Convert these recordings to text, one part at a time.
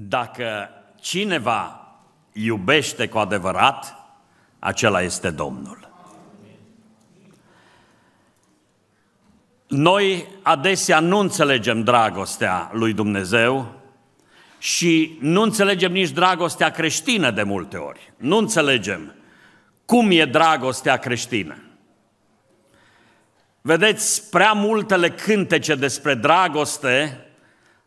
Dacă cineva iubește cu adevărat, acela este Domnul. Noi adesea nu înțelegem dragostea lui Dumnezeu și nu înțelegem nici dragostea creștină de multe ori. Nu înțelegem cum e dragostea creștină. Vedeți, prea multele cântece despre dragoste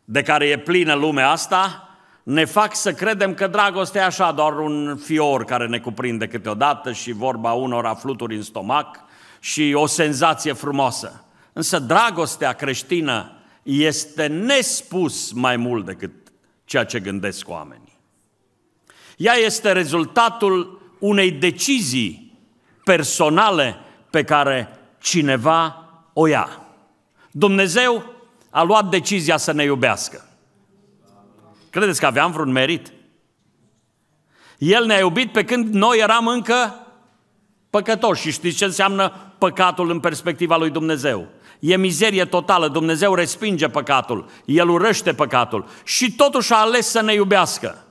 de care e plină lumea asta, ne fac să credem că dragostea e așa, doar un fior care ne cuprinde câteodată și vorba unora afluturi în stomac și o senzație frumoasă. Însă dragostea creștină este nespus mai mult decât ceea ce gândesc oamenii. Ea este rezultatul unei decizii personale pe care cineva o ia. Dumnezeu a luat decizia să ne iubească. Credeți că aveam vreun merit? El ne-a iubit pe când noi eram încă păcătoși. Și știți ce înseamnă păcatul în perspectiva lui Dumnezeu? E mizerie totală, Dumnezeu respinge păcatul, El urăște păcatul și totuși a ales să ne iubească.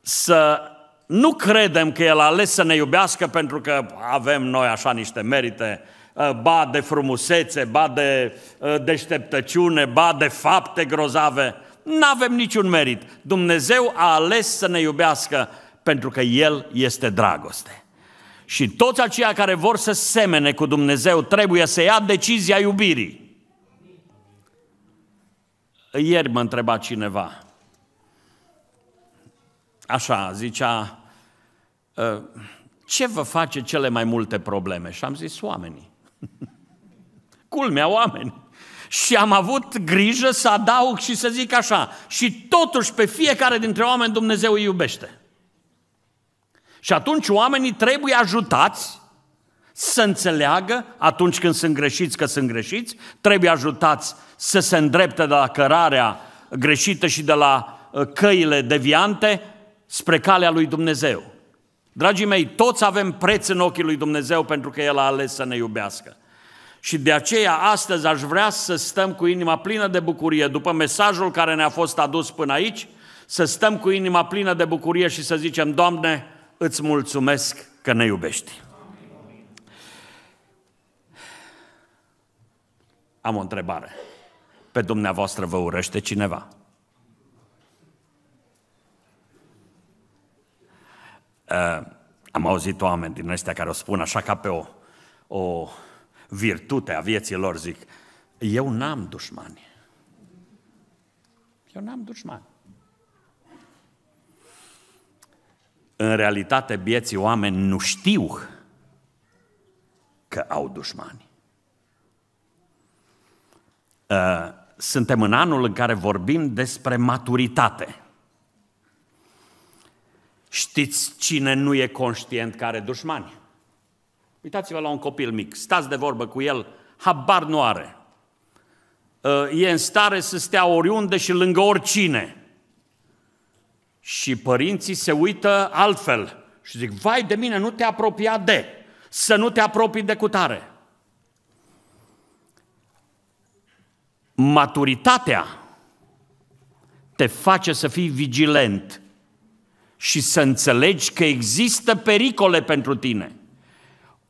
Să nu credem că El a ales să ne iubească pentru că avem noi așa niște merite, ă, ba de frumusețe, ba de ă, deșteptăciune, ba de fapte grozave. Nu avem niciun merit. Dumnezeu a ales să ne iubească pentru că El este dragoste. Și toți aceia care vor să semene cu Dumnezeu trebuie să ia decizia iubirii. Ieri mă întreba cineva. Așa, zicea, ă, ce vă face cele mai multe probleme? Și am zis, oamenii. Culmea, oameni. Și am avut grijă să adaug și să zic așa, și totuși pe fiecare dintre oameni Dumnezeu îi iubește. Și atunci oamenii trebuie ajutați să înțeleagă atunci când sunt greșiți că sunt greșiți, trebuie ajutați să se îndrepte de la cărarea greșită și de la uh, căile deviante spre calea lui Dumnezeu. Dragii mei, toți avem preț în ochii lui Dumnezeu pentru că El a ales să ne iubească. Și de aceea astăzi aș vrea să stăm cu inima plină de bucurie după mesajul care ne-a fost adus până aici, să stăm cu inima plină de bucurie și să zicem, Doamne, îți mulțumesc că ne iubești. Am o întrebare. Pe dumneavoastră vă urăște cineva? Uh, am auzit oameni din astea care o spun așa ca pe o, o virtutea vieții lor, zic, eu n-am dușmani. Eu n-am dușmani. În realitate, vieții oameni nu știu că au dușmani. Ă, suntem în anul în care vorbim despre maturitate. Știți cine nu e conștient că are dușmani? Uitați-vă la un copil mic, stați de vorbă cu el, habar nu are. Uh, e în stare să stea oriunde și lângă oricine. Și părinții se uită altfel și zic, vai de mine, nu te apropia de, să nu te apropii de cutare. Maturitatea te face să fii vigilent și să înțelegi că există pericole pentru tine –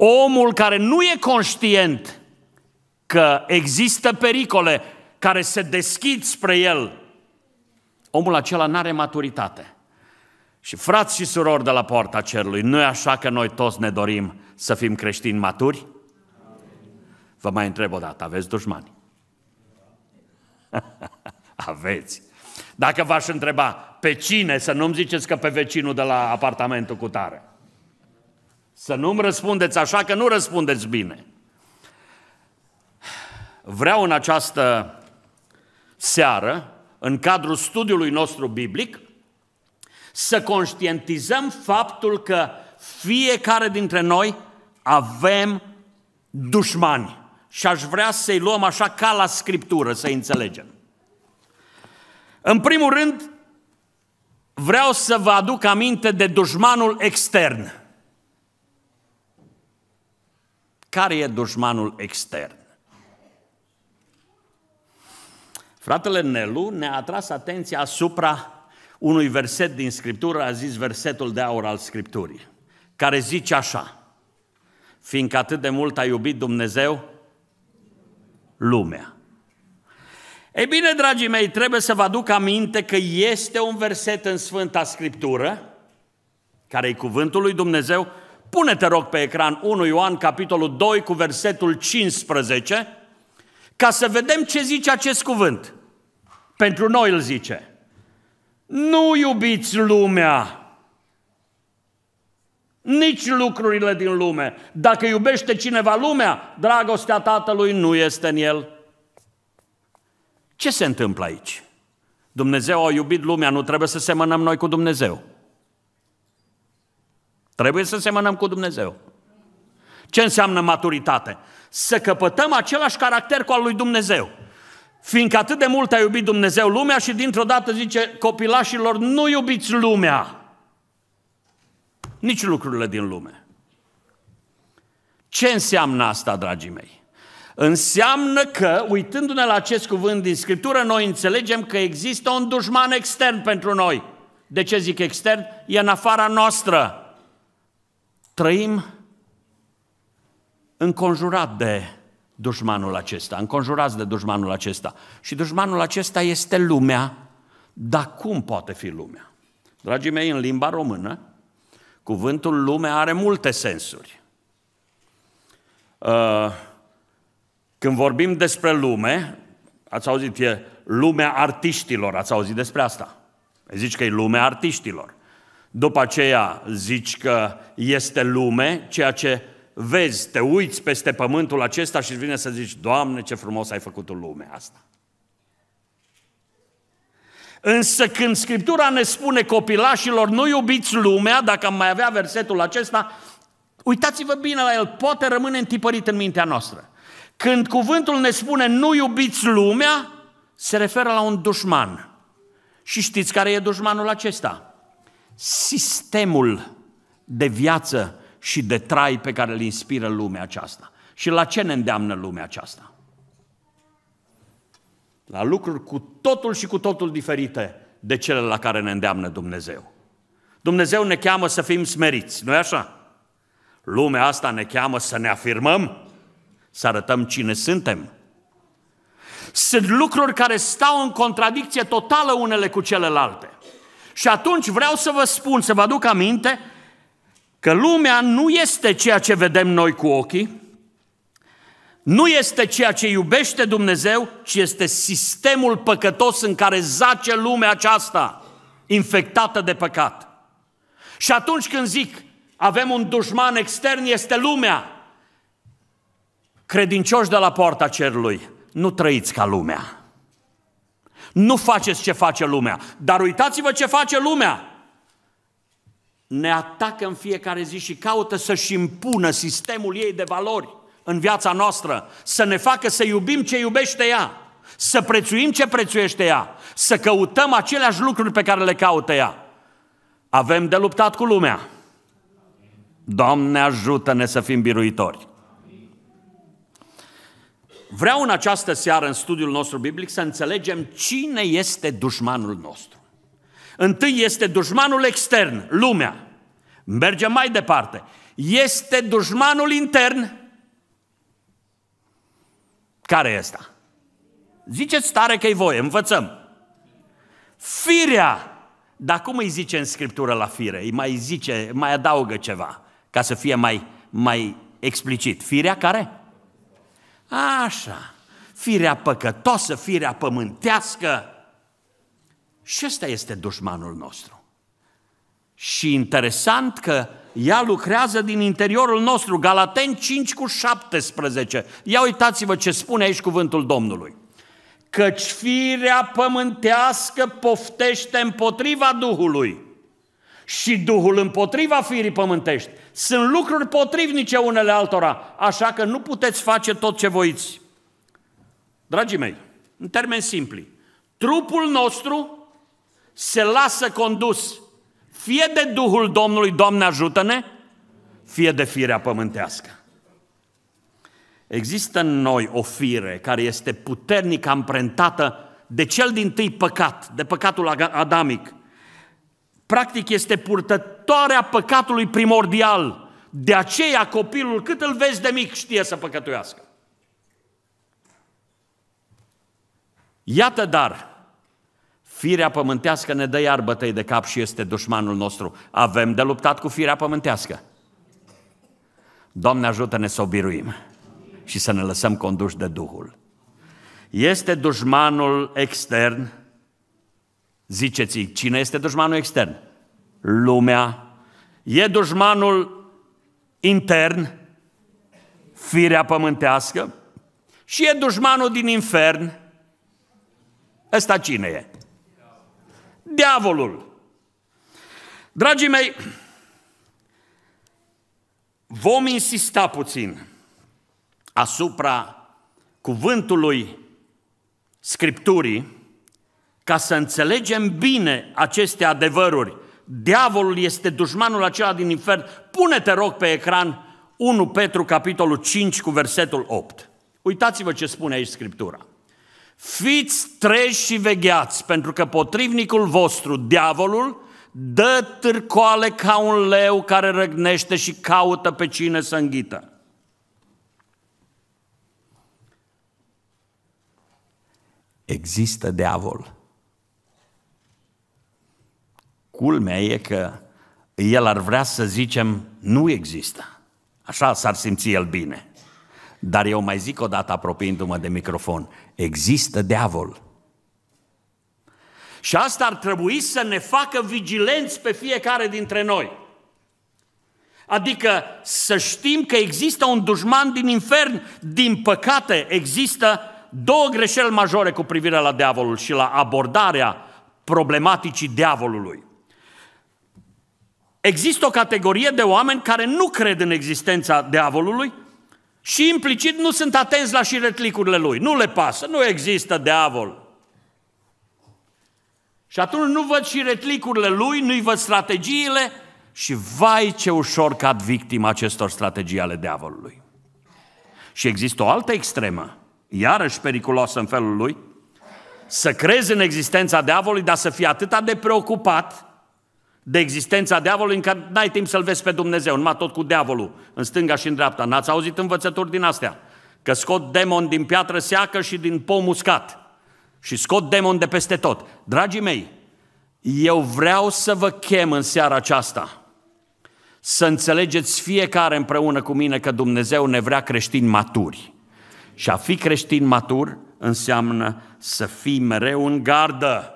Omul care nu e conștient că există pericole care se deschid spre el, omul acela nu are maturitate. Și frați și surori de la poarta cerului, nu e așa că noi toți ne dorim să fim creștini maturi? Vă mai întreb o dată, aveți dușmani? aveți. Dacă v-aș întreba pe cine, să nu-mi ziceți că pe vecinul de la apartamentul cu tare. Să nu-mi răspundeți așa că nu răspundeți bine. Vreau în această seară, în cadrul studiului nostru biblic, să conștientizăm faptul că fiecare dintre noi avem dușmani. Și aș vrea să-i luăm așa ca la scriptură, să înțelegem. În primul rând, vreau să vă aduc aminte de dușmanul extern. Care e dușmanul extern? Fratele Nelu ne-a atras atenția asupra unui verset din Scriptură, a zis versetul de aur al Scripturii, care zice așa, fiindcă atât de mult a iubit Dumnezeu lumea. Ei bine, dragii mei, trebuie să vă aduc aminte că este un verset în Sfânta Scriptură, care e cuvântul lui Dumnezeu, Pune, te rog, pe ecran 1 Ioan, capitolul 2, cu versetul 15, ca să vedem ce zice acest cuvânt. Pentru noi îl zice, nu iubiți lumea, nici lucrurile din lume. Dacă iubește cineva lumea, dragostea Tatălui nu este în el. Ce se întâmplă aici? Dumnezeu a iubit lumea, nu trebuie să semănăm noi cu Dumnezeu. Trebuie să semănăm cu Dumnezeu. Ce înseamnă maturitate? Să căpătăm același caracter cu al lui Dumnezeu. Fiindcă atât de mult a iubit Dumnezeu lumea și dintr-o dată zice copilașilor, nu iubiți lumea. Nici lucrurile din lume. Ce înseamnă asta, dragii mei? Înseamnă că, uitându-ne la acest cuvânt din Scriptură, noi înțelegem că există un dușman extern pentru noi. De ce zic extern? E în afara noastră trăim înconjurat de dușmanul acesta, înconjurați de dușmanul acesta. Și dușmanul acesta este lumea, dar cum poate fi lumea? Dragii mei, în limba română, cuvântul lume are multe sensuri. Uh, când vorbim despre lume, ați auzit, e lumea artiștilor, ați auzit despre asta. Zici că e lumea artiștilor. După aceea zici că este lume, ceea ce vezi, te uiți peste pământul acesta și vine să zici, Doamne, ce frumos ai făcut lume asta. Însă când Scriptura ne spune copilașilor, nu iubiți lumea, dacă am mai avea versetul acesta, uitați-vă bine la el, poate rămâne întipărit în mintea noastră. Când cuvântul ne spune nu iubiți lumea, se referă la un dușman. Și știți care e dușmanul acesta? sistemul de viață și de trai pe care îl inspiră lumea aceasta. Și la ce ne îndeamnă lumea aceasta? La lucruri cu totul și cu totul diferite de cele la care ne îndeamnă Dumnezeu. Dumnezeu ne cheamă să fim smeriți, nu-i așa? Lumea asta ne cheamă să ne afirmăm, să arătăm cine suntem. Sunt lucruri care stau în contradicție totală unele cu celelalte. Și atunci vreau să vă spun, să vă aduc aminte, că lumea nu este ceea ce vedem noi cu ochii, nu este ceea ce iubește Dumnezeu, ci este sistemul păcătos în care zace lumea aceasta, infectată de păcat. Și atunci când zic, avem un dușman extern, este lumea. Credincioși de la poarta cerului, nu trăiți ca lumea. Nu faceți ce face lumea, dar uitați-vă ce face lumea. Ne atacă în fiecare zi și caută să-și impună sistemul ei de valori în viața noastră, să ne facă să iubim ce iubește ea, să prețuim ce prețuiește ea, să căutăm aceleași lucruri pe care le caută ea. Avem de luptat cu lumea. Doamne ajută-ne să fim biruitori. Vreau în această seară, în studiul nostru biblic, să înțelegem cine este dușmanul nostru. Întâi este dușmanul extern, lumea. Mergem mai departe. Este dușmanul intern. Care e asta? Ziceți tare că i voie, învățăm. Firea. Dar cum îi zice în Scriptură la fire? Îi mai zice, mai adaugă ceva, ca să fie mai, mai explicit. Firea care? Așa, firea păcătoasă, firea pământească. Și ăsta este dușmanul nostru. Și interesant că ea lucrează din interiorul nostru. Galaten 5 cu 17. Ia uitați-vă ce spune aici cuvântul Domnului. Căci firea pământească poftește împotriva Duhului și Duhul împotriva firii pământești. Sunt lucruri potrivnice unele altora, așa că nu puteți face tot ce voiți. Dragii mei, în termeni simpli, trupul nostru se lasă condus fie de Duhul Domnului, Doamne ajută-ne, fie de firea pământească. Există în noi o fire care este puternic amprentată de cel din tâi păcat, de păcatul adamic – practic este purtătoarea păcatului primordial. De aceea copilul, cât îl vezi de mic, știe să păcătuiască. Iată dar, firea pământească ne dă iar bătăi de cap și este dușmanul nostru. Avem de luptat cu firea pământească. Doamne ajută-ne să o biruim și să ne lăsăm conduși de Duhul. Este dușmanul extern, Ziceți, cine este dușmanul extern? Lumea. E dușmanul intern, firea pământească, și e dușmanul din infern. Ăsta cine e? Diavolul. Dragii mei, vom insista puțin asupra cuvântului Scripturii ca să înțelegem bine aceste adevăruri, diavolul este dușmanul acela din infern. Pune-te, rog, pe ecran 1 Petru, capitolul 5, cu versetul 8. Uitați-vă ce spune aici Scriptura. Fiți treji și vegheați, pentru că potrivnicul vostru, diavolul, dă târcoale ca un leu care răgnește și caută pe cine să înghită. Există diavol. Culmea e că el ar vrea să zicem, nu există. Așa s-ar simți el bine. Dar eu mai zic o dată, apropiindu-mă de microfon, există diavol. Și asta ar trebui să ne facă vigilenți pe fiecare dintre noi. Adică să știm că există un dușman din infern, din păcate există două greșeli majore cu privire la diavolul și la abordarea problematicii diavolului. Există o categorie de oameni care nu cred în existența diavolului și implicit nu sunt atenți la șiretlicurile lui. Nu le pasă, nu există diavol. Și atunci nu văd șiretlicurile lui, nu-i văd strategiile și vai ce ușor cad victima acestor strategii ale diavolului. Și există o altă extremă, iarăși periculoasă în felul lui, să crezi în existența diavolului, dar să fii atât de preocupat de existența diavolului, încă n-ai timp să-L vezi pe Dumnezeu, numai tot cu diavolul, în stânga și în dreapta. N-ați auzit învățături din astea? Că scot demon din piatră seacă și din pom uscat. Și scot demon de peste tot. Dragii mei, eu vreau să vă chem în seara aceasta să înțelegeți fiecare împreună cu mine că Dumnezeu ne vrea creștini maturi. Și a fi creștin matur înseamnă să fii mereu în gardă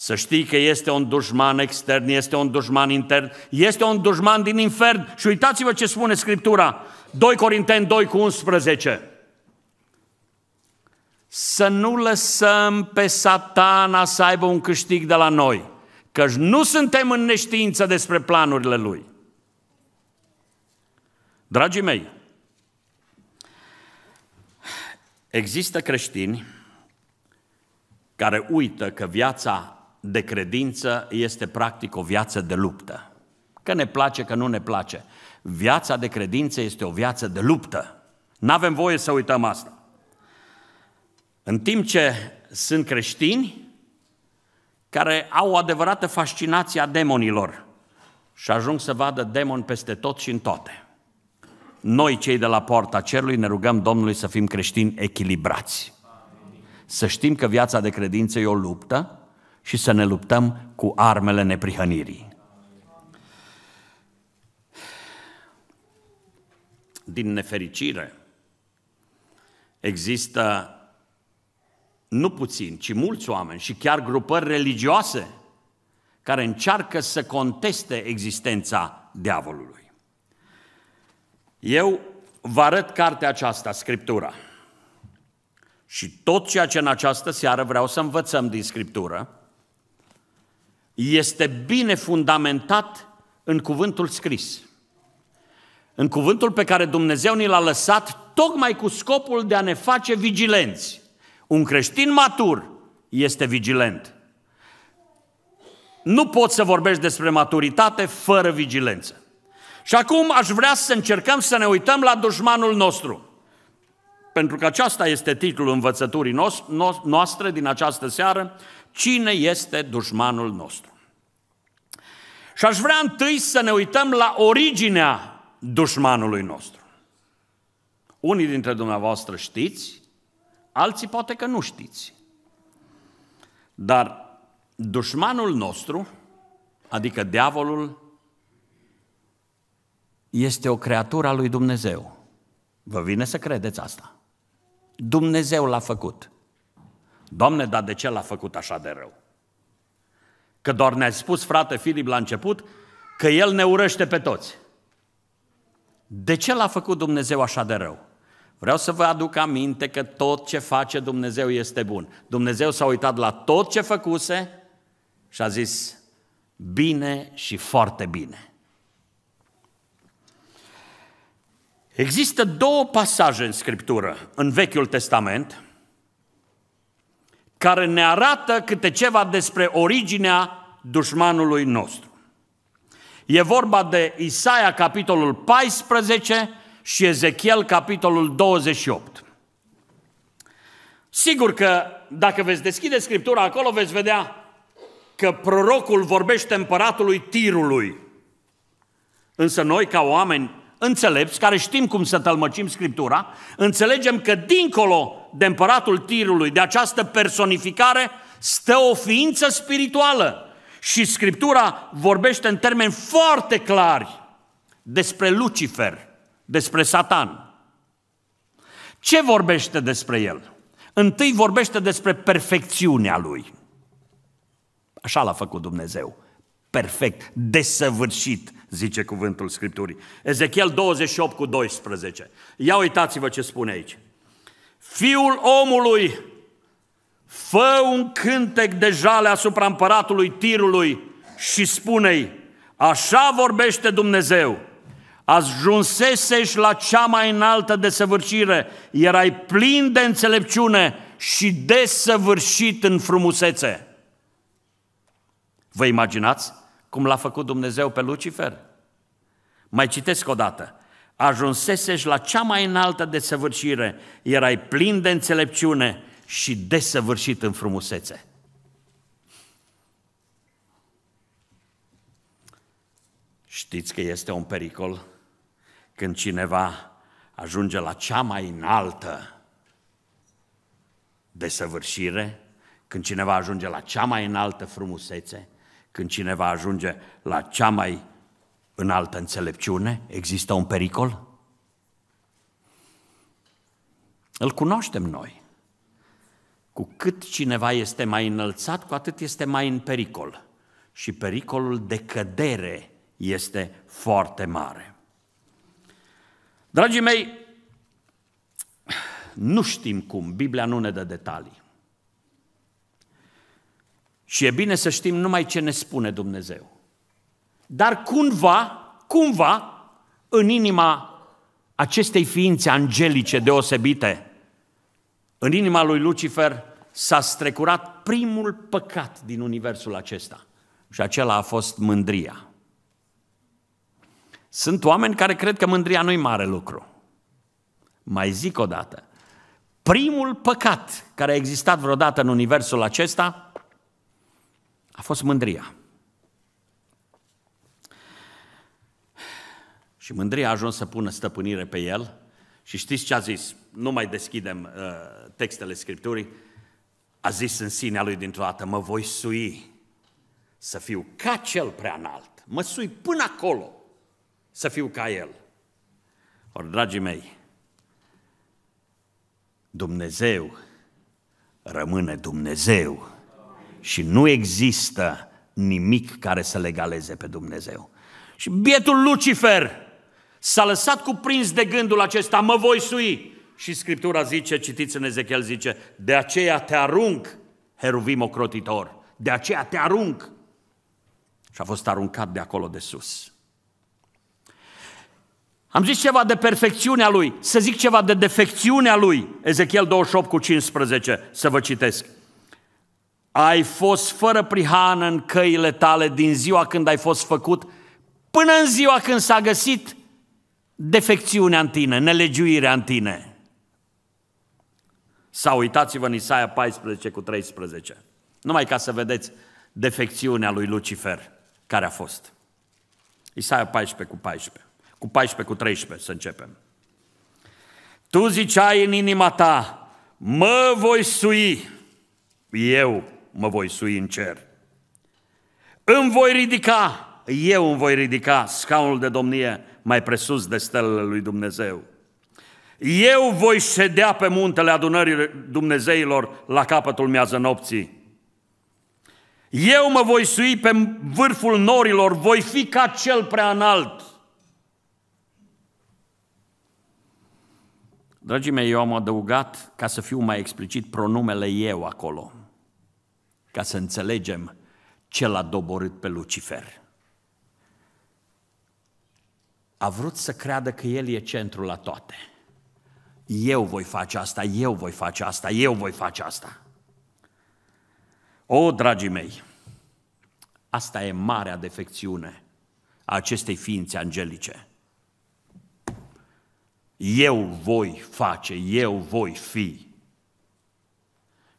să știi că este un dușman extern, este un dușman intern, este un dușman din infern. Și uitați-vă ce spune Scriptura. 2 Corinteni 2 cu 11. Să nu lăsăm pe satana să aibă un câștig de la noi, căci nu suntem în neștiință despre planurile lui. Dragii mei, există creștini care uită că viața de credință este practic o viață de luptă. Că ne place, că nu ne place. Viața de credință este o viață de luptă. Nu avem voie să uităm asta. În timp ce sunt creștini care au o adevărată fascinație a demonilor și ajung să vadă demon peste tot și în toate. Noi, cei de la poarta cerului, ne rugăm Domnului să fim creștini echilibrați. Să știm că viața de credință e o luptă, și să ne luptăm cu armele neprihănirii. Din nefericire, există nu puțin, ci mulți oameni și chiar grupări religioase care încearcă să conteste existența diavolului. Eu vă arăt cartea aceasta, Scriptura. Și tot ceea ce în această seară vreau să învățăm din Scriptură, este bine fundamentat în cuvântul scris. În cuvântul pe care Dumnezeu ni l-a lăsat tocmai cu scopul de a ne face vigilenți. Un creștin matur este vigilent. Nu poți să vorbești despre maturitate fără vigilență. Și acum aș vrea să încercăm să ne uităm la dușmanul nostru. Pentru că aceasta este titlul învățăturii noastre din această seară, cine este dușmanul nostru. Și aș vrea întâi să ne uităm la originea dușmanului nostru. Unii dintre dumneavoastră știți, alții poate că nu știți. Dar dușmanul nostru, adică diavolul, este o creatură a lui Dumnezeu. Vă vine să credeți asta. Dumnezeu l-a făcut. Doamne, dar de ce l-a făcut așa de rău? Că doar ne-a spus frate Filip la început că el ne urăște pe toți. De ce l-a făcut Dumnezeu așa de rău? Vreau să vă aduc aminte că tot ce face Dumnezeu este bun. Dumnezeu s-a uitat la tot ce făcuse și a zis bine și foarte bine. Există două pasaje în Scriptură, în Vechiul Testament, care ne arată câte ceva despre originea dușmanului nostru. E vorba de Isaia, capitolul 14 și Ezechiel, capitolul 28. Sigur că dacă veți deschide Scriptura acolo, veți vedea că prorocul vorbește împăratului tirului. Însă noi, ca oameni înțelepți, care știm cum să tălmăcim Scriptura, înțelegem că dincolo de împăratul tirului, de această personificare, stă o ființă spirituală. Și Scriptura vorbește în termeni foarte clari despre Lucifer, despre Satan. Ce vorbește despre el? Întâi vorbește despre perfecțiunea lui. Așa l-a făcut Dumnezeu. Perfect, desăvârșit, zice cuvântul Scripturii. Ezechiel 28 cu 12. Ia uitați-vă ce spune aici. Fiul omului, fă un cântec de jale asupra împăratului tirului și spune-i, așa vorbește Dumnezeu, ajunsesești la cea mai înaltă desăvârșire, erai plin de înțelepciune și desăvârșit în frumusețe. Vă imaginați? cum l-a făcut Dumnezeu pe Lucifer? Mai citesc o dată. Ajunsesești la cea mai înaltă desăvârșire, erai plin de înțelepciune și desăvârșit în frumusețe. Știți că este un pericol când cineva ajunge la cea mai înaltă desăvârșire, când cineva ajunge la cea mai înaltă frumusețe, când cineva ajunge la cea mai înaltă înțelepciune, există un pericol? Îl cunoaștem noi. Cu cât cineva este mai înălțat, cu atât este mai în pericol. Și pericolul de cădere este foarte mare. Dragii mei, nu știm cum, Biblia nu ne dă detalii. Și e bine să știm numai ce ne spune Dumnezeu. Dar cumva, cumva, în inima acestei ființe angelice deosebite, în inima lui Lucifer s-a strecurat primul păcat din universul acesta. Și acela a fost mândria. Sunt oameni care cred că mândria nu-i mare lucru. Mai zic o dată. Primul păcat care a existat vreodată în universul acesta a fost mândria. Și mândria a ajuns să pună stăpânire pe el și știți ce a zis? Nu mai deschidem uh, textele Scripturii. A zis în sinea lui dintr-o dată, mă voi sui să fiu ca cel prea înalt. Mă sui până acolo să fiu ca el. Ori, dragii mei, Dumnezeu rămâne Dumnezeu și nu există nimic care să legaleze pe Dumnezeu. Și bietul Lucifer s-a lăsat cuprins de gândul acesta, mă voi sui. Și Scriptura zice, citiți în Ezechiel, zice, de aceea te arunc, heruvim ocrotitor, de aceea te arunc. Și a fost aruncat de acolo de sus. Am zis ceva de perfecțiunea lui, să zic ceva de defecțiunea lui. Ezechiel 28 cu 15, să vă citesc ai fost fără prihană în căile tale din ziua când ai fost făcut până în ziua când s-a găsit defecțiunea în tine, nelegiuirea în tine. Sau uitați-vă în Isaia 14 cu 13, numai ca să vedeți defecțiunea lui Lucifer care a fost. Isaia 14 cu 14, cu 14 cu 13 să începem. Tu ziceai în inima ta, mă voi sui eu mă voi sui în cer. Îmi voi ridica, eu îmi voi ridica scaunul de domnie mai presus de stelele lui Dumnezeu. Eu voi ședea pe muntele adunării Dumnezeilor la capătul miază nopții. Eu mă voi sui pe vârful norilor, voi fi ca cel prea înalt. Dragii mei, eu am adăugat, ca să fiu mai explicit, pronumele eu acolo ca să înțelegem ce l-a doborât pe Lucifer. A vrut să creadă că el e centrul la toate. Eu voi face asta, eu voi face asta, eu voi face asta. O, dragii mei, asta e marea defecțiune a acestei ființe angelice. Eu voi face, eu voi fi.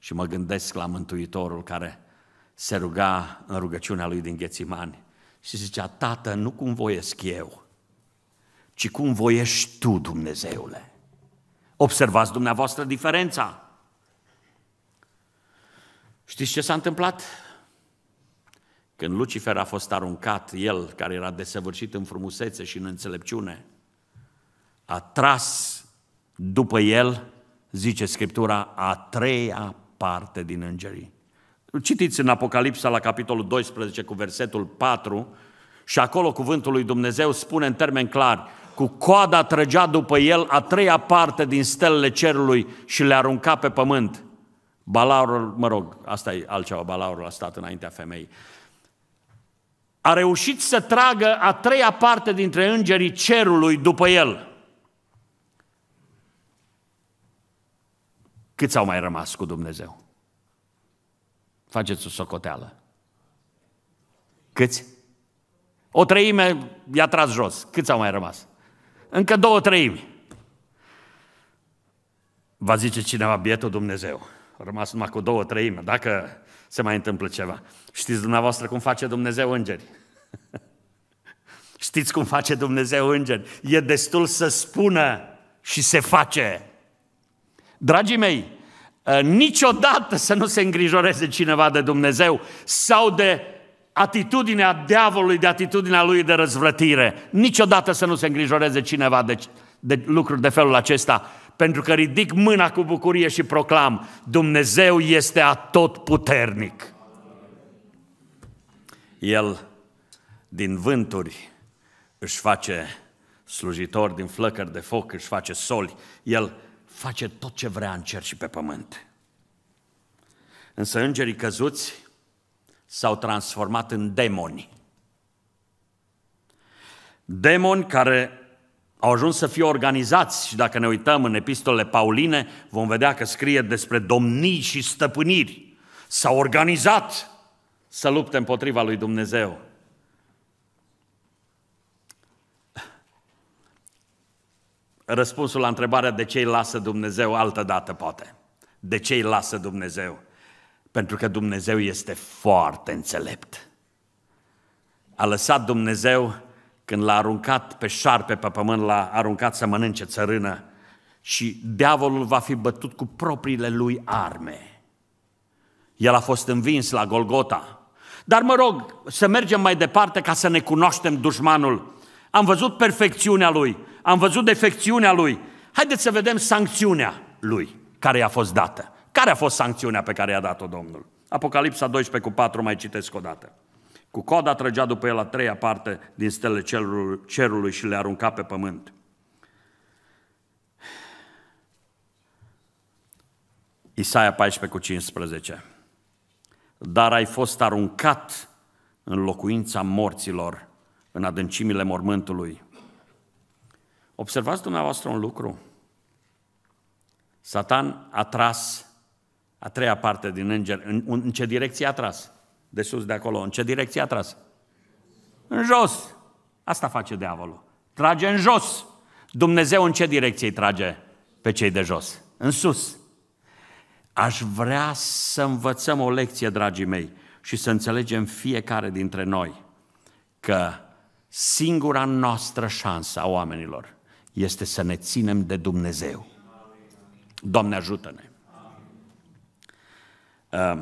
Și mă gândesc la Mântuitorul care se ruga în rugăciunea lui din Ghețimani și zicea, Tată, nu cum voiesc eu, ci cum voiești tu, Dumnezeule. Observați dumneavoastră diferența. Știți ce s-a întâmplat? Când Lucifer a fost aruncat, el care era desăvârșit în frumusețe și în înțelepciune, a tras după el, zice Scriptura, a treia parte din îngerii. Citiți în Apocalipsa la capitolul 12 cu versetul 4 și acolo cuvântul lui Dumnezeu spune în termen clar, cu coada trăgea după el a treia parte din stelele cerului și le arunca pe pământ. Balaurul, mă rog, asta e altceva, balaurul a stat înaintea femeii. A reușit să tragă a treia parte dintre îngerii cerului după el. Câți au mai rămas cu Dumnezeu? Faceți o socoteală. Câți? O treime i-a tras jos. Câți au mai rămas? Încă două treimi. Va zice cineva, bietul Dumnezeu, a rămas numai cu două treime, dacă se mai întâmplă ceva. Știți dumneavoastră cum face Dumnezeu îngeri? Știți cum face Dumnezeu îngeri? E destul să spună și se face. Dragii mei, eh, niciodată să nu se îngrijoreze cineva de Dumnezeu sau de atitudinea diavolului, de atitudinea lui de răzvrătire. Niciodată să nu se îngrijoreze cineva de, de lucruri de felul acesta, pentru că ridic mâna cu bucurie și proclam, Dumnezeu este atotputernic. El din vânturi își face slujitor, din flăcări de foc își face soli. El face tot ce vrea în cer și pe pământ. Însă îngerii căzuți s-au transformat în demoni. Demoni care au ajuns să fie organizați și dacă ne uităm în epistolele Pauline, vom vedea că scrie despre domnii și stăpâniri. S-au organizat să lupte împotriva lui Dumnezeu. răspunsul la întrebarea de ce îi lasă Dumnezeu altă dată, poate. De ce îi lasă Dumnezeu? Pentru că Dumnezeu este foarte înțelept. A lăsat Dumnezeu când l-a aruncat pe șarpe pe pământ, l-a aruncat să mănânce țărână și diavolul va fi bătut cu propriile lui arme. El a fost învins la Golgota. Dar mă rog, să mergem mai departe ca să ne cunoaștem dușmanul. Am văzut perfecțiunea lui, am văzut defecțiunea lui. Haideți să vedem sancțiunea lui care i-a fost dată. Care a fost sancțiunea pe care i-a dat-o Domnul? Apocalipsa 12 cu 4, mai citesc o dată. Cu coda trăgea după el a treia parte din stele cerului și le arunca pe pământ. Isaia 14 cu 15. Dar ai fost aruncat în locuința morților, în adâncimile mormântului, Observați dumneavoastră un lucru. Satan a tras a treia parte din înger. În, în ce direcție a tras? De sus, de acolo. În ce direcție a tras? În jos. Asta face diavolul. Trage în jos. Dumnezeu în ce direcție îi trage pe cei de jos? În sus. Aș vrea să învățăm o lecție, dragii mei, și să înțelegem fiecare dintre noi că singura noastră șansă a oamenilor este să ne ținem de Dumnezeu. Doamne ajută-ne! Uh,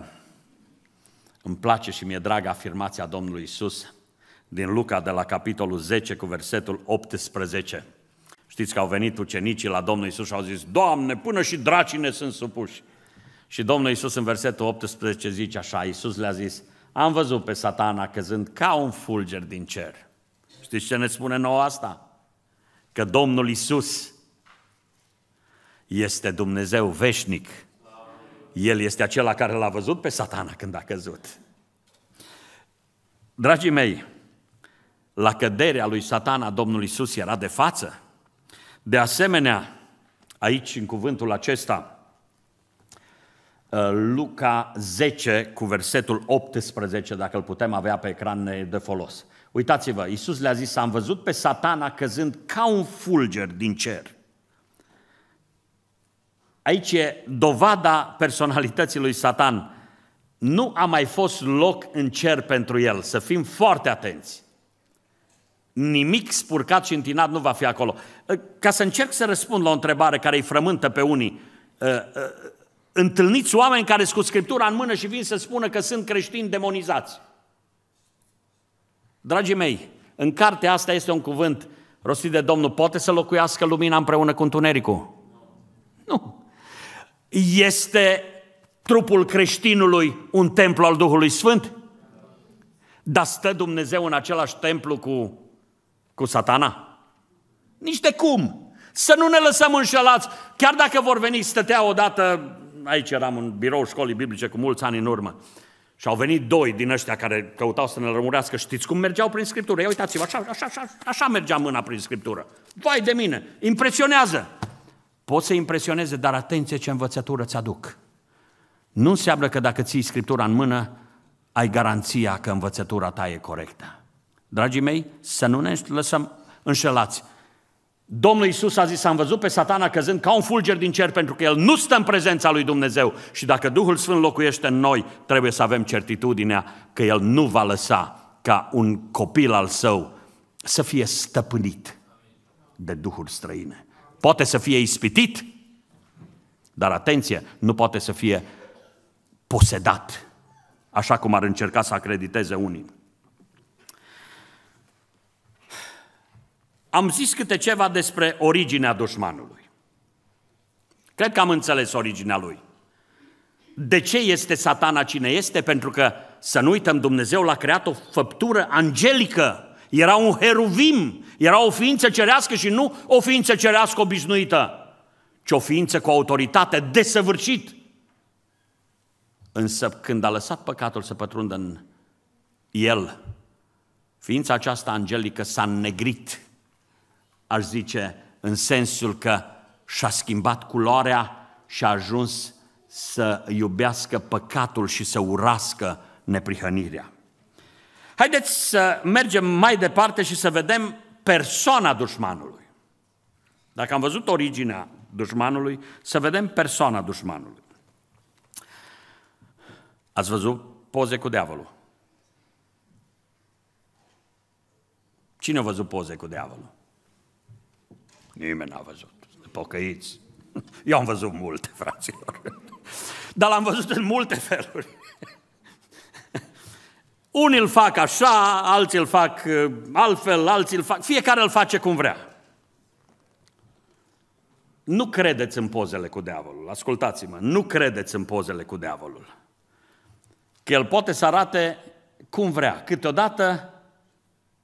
îmi place și mi-e dragă afirmația Domnului Isus din Luca de la capitolul 10 cu versetul 18. Știți că au venit ucenicii la Domnul Isus și au zis, Doamne, până și dracii ne sunt supuși. Și Domnul Isus în versetul 18 zice așa, Isus le-a zis, am văzut pe satana căzând ca un fulger din cer. Știți ce ne spune nouă asta? că Domnul Isus este Dumnezeu veșnic. El este acela care l-a văzut pe satana când a căzut. Dragii mei, la căderea lui satana Domnul Isus era de față. De asemenea, aici în cuvântul acesta, uh, Luca 10 cu versetul 18, dacă îl putem avea pe ecran, ne e de folos. Uitați-vă, Iisus le-a zis, am văzut pe satana căzând ca un fulger din cer. Aici e dovada personalității lui Satan. Nu a mai fost loc în cer pentru el, să fim foarte atenți. Nimic spurcat și întinat nu va fi acolo. Ă, ca să încerc să răspund la o întrebare care îi frământă pe unii, ă, ă, întâlniți oameni care sunt cu Scriptura în mână și vin să spună că sunt creștini demonizați. Dragii mei, în cartea asta este un cuvânt rostit de Domnul. Poate să locuiască lumina împreună cu întunericul? Nu. Este trupul creștinului un templu al Duhului Sfânt? Dar stă Dumnezeu în același templu cu, cu satana? Nici de cum! Să nu ne lăsăm înșelați! Chiar dacă vor veni, stătea odată, aici eram în birou școlii biblice cu mulți ani în urmă, uh, și au venit doi din ăștia care căutau să ne rămurească. Știți cum mergeau prin Scriptură? Ia uitați-vă, așa, așa, așa, așa mergea mâna prin Scriptură. Vai de mine, impresionează! Pot să impresioneze, dar atenție ce învățătură îți aduc. Nu înseamnă că dacă ții Scriptura în mână, ai garanția că învățătura ta e corectă. Dragii mei, să nu ne lăsăm înșelați. Domnul Isus a zis, am văzut pe satana căzând ca un fulger din cer pentru că el nu stă în prezența lui Dumnezeu. Și dacă Duhul Sfânt locuiește în noi, trebuie să avem certitudinea că el nu va lăsa ca un copil al său să fie stăpânit de duhuri străine. Poate să fie ispitit, dar atenție, nu poate să fie posedat, așa cum ar încerca să acrediteze unii. am zis câte ceva despre originea dușmanului. Cred că am înțeles originea lui. De ce este satana cine este? Pentru că, să nu uităm, Dumnezeu l-a creat o făptură angelică. Era un heruvim, era o ființă cerească și nu o ființă cerească obișnuită, ci o ființă cu autoritate, desăvârșit. Însă când a lăsat păcatul să pătrundă în el, ființa aceasta angelică s-a negrit aș zice, în sensul că și-a schimbat culoarea și a ajuns să iubească păcatul și să urască neprihănirea. Haideți să mergem mai departe și să vedem persoana dușmanului. Dacă am văzut originea dușmanului, să vedem persoana dușmanului. Ați văzut poze cu diavolul? Cine a văzut poze cu diavolul? Nimeni n-a văzut. Pocăiți. Eu am văzut multe, fraților. Dar l-am văzut în multe feluri. Unii îl fac așa, alții îl fac uh, altfel, alții îl fac... Fiecare îl face cum vrea. Nu credeți în pozele cu diavolul. Ascultați-mă, nu credeți în pozele cu diavolul. Că el poate să arate cum vrea. Câteodată,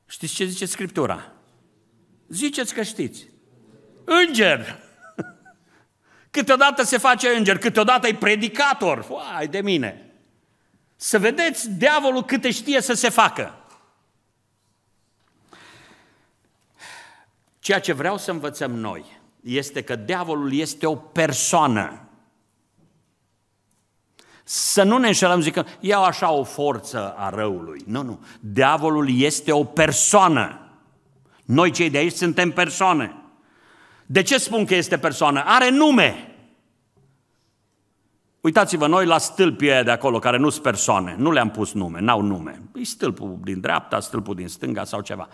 știți ce zice Scriptura? Ziceți că știți. Înger! Câteodată se face înger, câteodată e predicator. Uai de mine! Să vedeți diavolul câte știe să se facă. Ceea ce vreau să învățăm noi este că diavolul este o persoană. Să nu ne înșelăm zicând, iau așa o forță a răului. Nu, nu. Diavolul este o persoană. Noi cei de aici suntem persoane. De ce spun că este persoană? Are nume. Uitați-vă, noi la stâlpii de acolo, care nu sunt persoane, nu le-am pus nume, n-au nume. E stâlpul din dreapta, stâlpul din stânga sau ceva.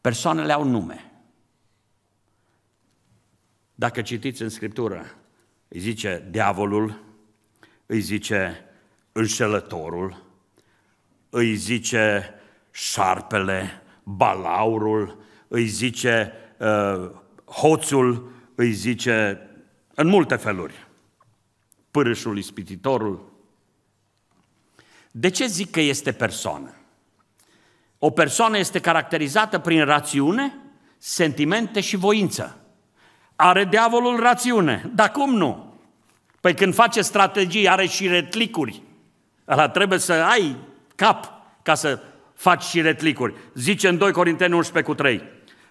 Persoanele au nume. Dacă citiți în Scriptură, îi zice diavolul, îi zice înșelătorul, îi zice șarpele, balaurul, îi zice uh, hoțul îi zice în multe feluri. Pârâșul, ispititorul. De ce zic că este persoană? O persoană este caracterizată prin rațiune, sentimente și voință. Are diavolul rațiune, dar cum nu? Păi când face strategii, are și retlicuri. Ăla trebuie să ai cap ca să faci și retlicuri. Zice în 2 Corinteni 11 cu 3.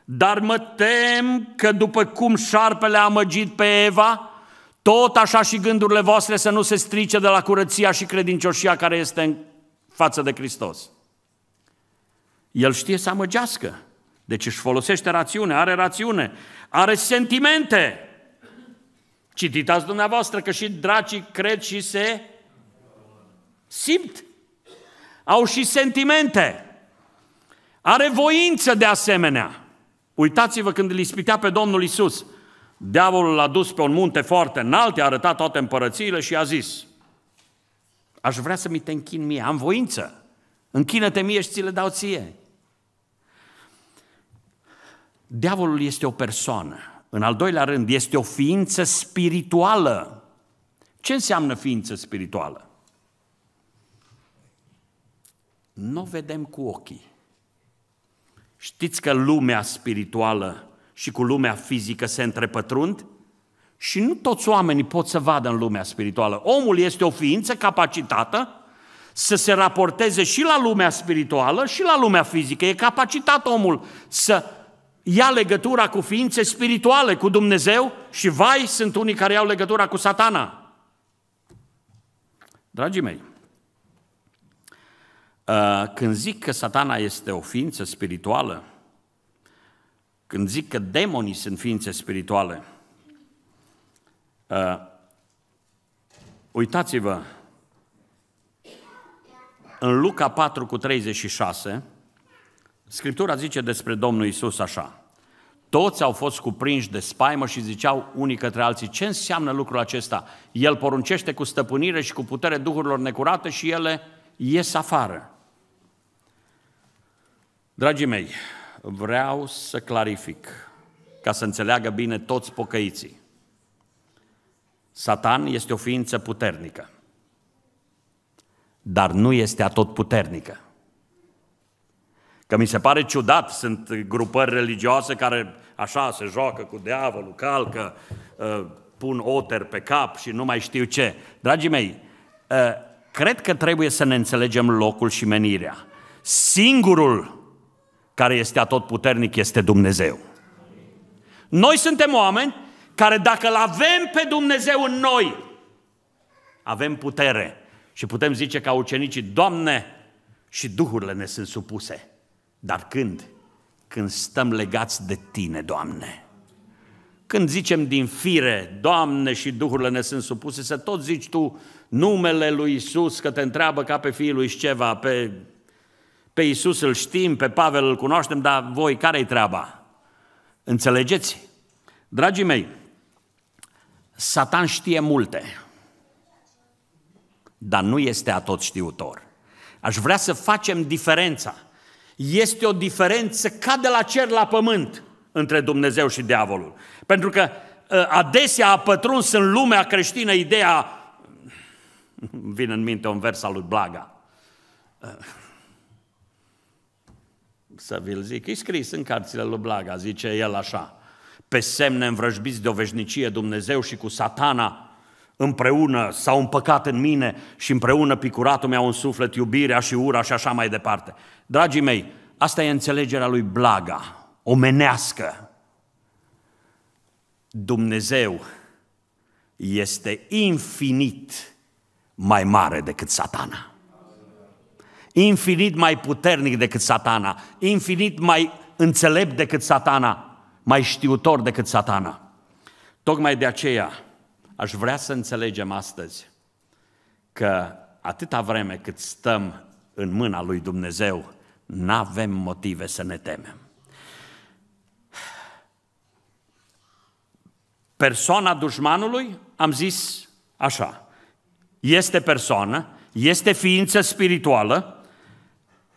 Dar mă tem că după cum șarpele a amăgit pe Eva, tot așa și gândurile voastre să nu se strice de la curăția și credincioșia care este în față de Hristos. El știe să amăgească. Deci își folosește rațiune, are rațiune, are sentimente. Cititați dumneavoastră că și dracii cred și se simt. Au și sentimente. Are voință de asemenea. Uitați-vă când îl ispitea pe Domnul Isus. Diavolul l-a dus pe un munte foarte înalt, i-a arătat toate împărățiile și i-a zis, aș vrea să mi te închin mie, am voință, închină-te mie și ți le dau ție. Diavolul este o persoană. În al doilea rând, este o ființă spirituală. Ce înseamnă ființă spirituală? Nu vedem cu ochii. Știți că lumea spirituală și cu lumea fizică se întrepătrund? Și nu toți oamenii pot să vadă în lumea spirituală. Omul este o ființă capacitată să se raporteze și la lumea spirituală și la lumea fizică. E capacitat omul să ia legătura cu ființe spirituale, cu Dumnezeu și vai, sunt unii care iau legătura cu satana. Dragii mei, Uh, când zic că satana este o ființă spirituală, când zic că demonii sunt ființe spirituale, uh, uitați-vă în Luca 4 cu 36, Scriptura zice despre Domnul Isus așa. Toți au fost cuprinși de spaimă și ziceau unii către alții, ce înseamnă lucrul acesta? El poruncește cu stăpânire și cu putere duhurilor necurate și ele ies afară. Dragii mei, vreau să clarific, ca să înțeleagă bine toți pocăiții. Satan este o ființă puternică, dar nu este atot puternică. Că mi se pare ciudat, sunt grupări religioase care așa se joacă cu diavolul, calcă, ă, pun oter pe cap și nu mai știu ce. Dragii mei, ă, cred că trebuie să ne înțelegem locul și menirea. Singurul care este atotputernic este Dumnezeu. Noi suntem oameni care dacă îl avem pe Dumnezeu în noi, avem putere și putem zice ca ucenicii, Doamne, și duhurile ne sunt supuse. Dar când? Când stăm legați de Tine, Doamne. Când zicem din fire, Doamne și duhurile ne sunt supuse, să tot zici Tu numele lui Isus, că te întreabă ca pe fiul lui Sceva, pe pe Isus îl știm, pe Pavel îl cunoaștem, dar voi care-i treaba? Înțelegeți? Dragii mei, Satan știe multe, dar nu este atot știutor. Aș vrea să facem diferența. Este o diferență ca de la cer la pământ între Dumnezeu și diavolul. Pentru că ă, adesea a pătruns în lumea creștină ideea, vine în minte un vers al lui Blaga, ă, să vi-l zic, e scris în cărțile lui Blaga, zice el așa, pe semne învrăjbiți de o veșnicie Dumnezeu și cu satana împreună s-au împăcat în mine și împreună picuratul mi-au în suflet iubirea și ura și așa mai departe. Dragii mei, asta e înțelegerea lui Blaga, omenească. Dumnezeu este infinit mai mare decât satana infinit mai puternic decât satana, infinit mai înțelept decât satana, mai știutor decât satana. Tocmai de aceea aș vrea să înțelegem astăzi că atâta vreme cât stăm în mâna lui Dumnezeu, nu avem motive să ne temem. Persoana dușmanului, am zis așa, este persoană, este ființă spirituală,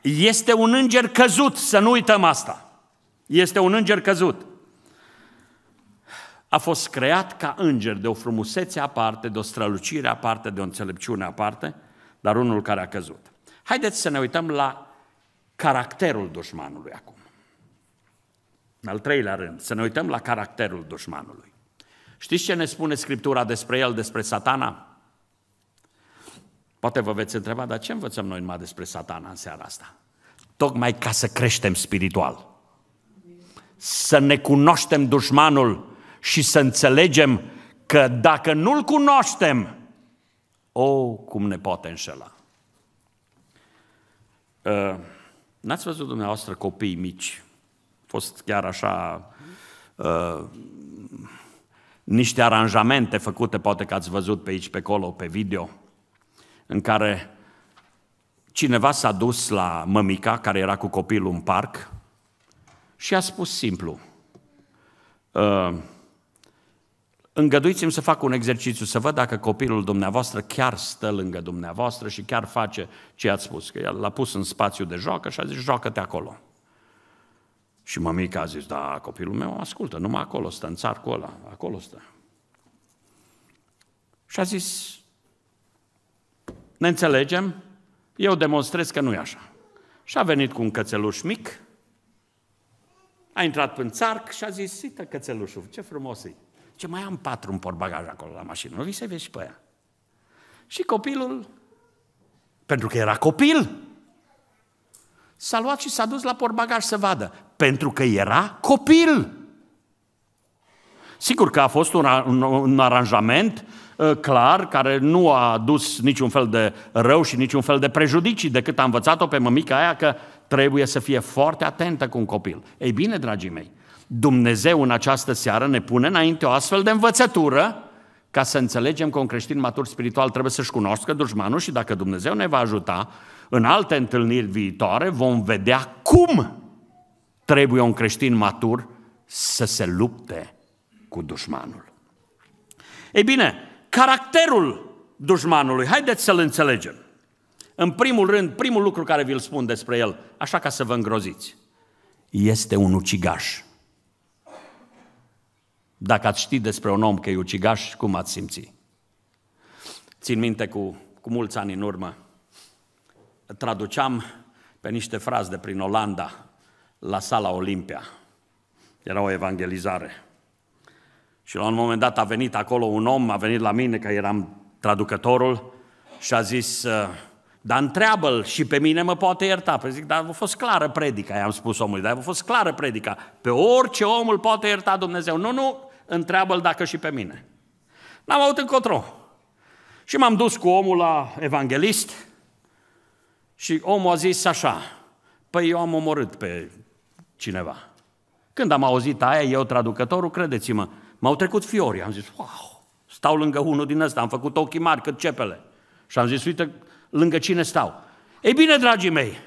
este un înger căzut, să nu uităm asta. Este un înger căzut. A fost creat ca înger de o frumusețe aparte, de o strălucire aparte, de o înțelepciune aparte, dar unul care a căzut. Haideți să ne uităm la caracterul dușmanului acum. În al treilea rând, să ne uităm la caracterul dușmanului. Știți ce ne spune Scriptura despre el, despre satana? Poate vă veți întreba, dar ce învățăm noi numai despre satana în seara asta? Tocmai ca să creștem spiritual. Să ne cunoaștem dușmanul și să înțelegem că dacă nu-l cunoaștem, o, oh, cum ne poate înșela. Uh, n-ați văzut dumneavoastră copii mici? fost chiar așa uh, niște aranjamente făcute, poate că ați văzut pe aici, pe acolo, pe video, în care cineva s-a dus la mămica care era cu copilul în parc și a spus simplu, ă, îngăduiți-mi să fac un exercițiu, să văd dacă copilul dumneavoastră chiar stă lângă dumneavoastră și chiar face ce ați spus, că l-a pus în spațiu de joacă și a zis, joacă-te acolo. Și mămica a zis, da, copilul meu ascultă, numai acolo stă, în țarcul ăla, acolo stă. Și a zis, ne înțelegem? Eu demonstrez că nu e așa. Și a venit cu un cățeluș mic, a intrat în țarc și a zis, uite cățelușul, ce frumos e. Ce mai am patru în portbagaj acolo la mașină, nu vi se vezi și pe ea. Și copilul, pentru că era copil, s-a luat și s-a dus la portbagaj să vadă, pentru că era copil. Sigur că a fost un, un, un aranjament Ă, clar, care nu a adus niciun fel de rău și niciun fel de prejudicii, decât a învățat-o pe mămica aia că trebuie să fie foarte atentă cu un copil. Ei bine, dragii mei, Dumnezeu în această seară ne pune înainte o astfel de învățătură ca să înțelegem că un creștin matur spiritual trebuie să-și cunoască dușmanul și dacă Dumnezeu ne va ajuta, în alte întâlniri viitoare vom vedea cum trebuie un creștin matur să se lupte cu dușmanul. Ei bine, caracterul dușmanului. Haideți să-l înțelegem. În primul rând, primul lucru care vi-l spun despre el, așa ca să vă îngroziți, este un ucigaș. Dacă ați ști despre un om că e ucigaș, cum ați simți? Țin minte cu, cu mulți ani în urmă, traduceam pe niște fraze de prin Olanda la sala Olimpia. Era o evangelizare. Și la un moment dat a venit acolo un om, a venit la mine, că eram traducătorul, și a zis, ă, dar întreabă-l și pe mine mă poate ierta. Păi zic, dar a fost clară predica, i-am spus omului, dar a fost clară predica. Pe orice om îl poate ierta Dumnezeu. Nu, nu, întreabă-l dacă și pe mine. N-am avut încotro. Și m-am dus cu omul la evanghelist și omul a zis așa, păi eu am omorât pe cineva. Când am auzit aia, eu traducătorul, credeți-mă, M-au trecut fiori, am zis, wow, stau lângă unul din ăsta, am făcut ochii mari cât cepele. Și am zis, uite, lângă cine stau. Ei bine, dragii mei,